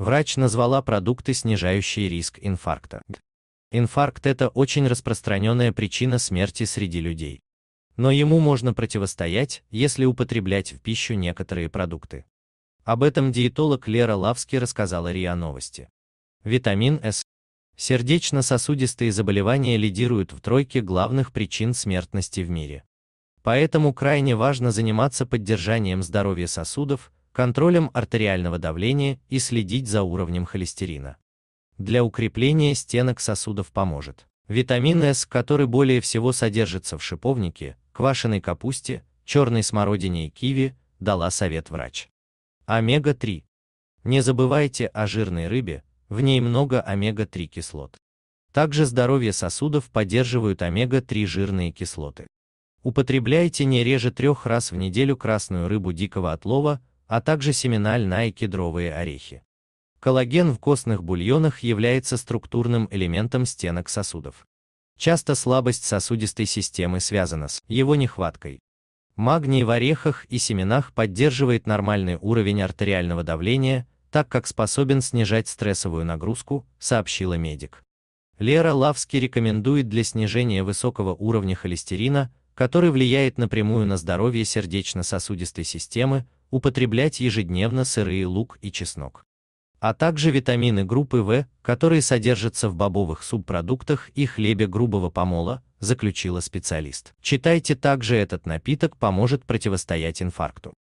Врач назвала продукты, снижающие риск инфаркта. Инфаркт – это очень распространенная причина смерти среди людей. Но ему можно противостоять, если употреблять в пищу некоторые продукты. Об этом диетолог Лера Лавски рассказала РИА Новости. Витамин С. Сердечно-сосудистые заболевания лидируют в тройке главных причин смертности в мире. Поэтому крайне важно заниматься поддержанием здоровья сосудов, контролем артериального давления и следить за уровнем холестерина. Для укрепления стенок сосудов поможет витамин С, который более всего содержится в шиповнике, квашеной капусте, черной смородине и киви, дала совет врач. Омега-3. Не забывайте о жирной рыбе, в ней много омега-3 кислот. Также здоровье сосудов поддерживают омега-3 жирные кислоты. Употребляйте не реже трех раз в неделю красную рыбу дикого отлова, а также семена льна и кедровые орехи. Коллаген в костных бульонах является структурным элементом стенок сосудов. Часто слабость сосудистой системы связана с его нехваткой. Магний в орехах и семенах поддерживает нормальный уровень артериального давления, так как способен снижать стрессовую нагрузку, сообщила медик. Лера Лавски рекомендует для снижения высокого уровня холестерина, который влияет напрямую на здоровье сердечно-сосудистой системы, употреблять ежедневно сырые лук и чеснок. А также витамины группы В, которые содержатся в бобовых субпродуктах и хлебе грубого помола, заключила специалист. Читайте также этот напиток поможет противостоять инфаркту.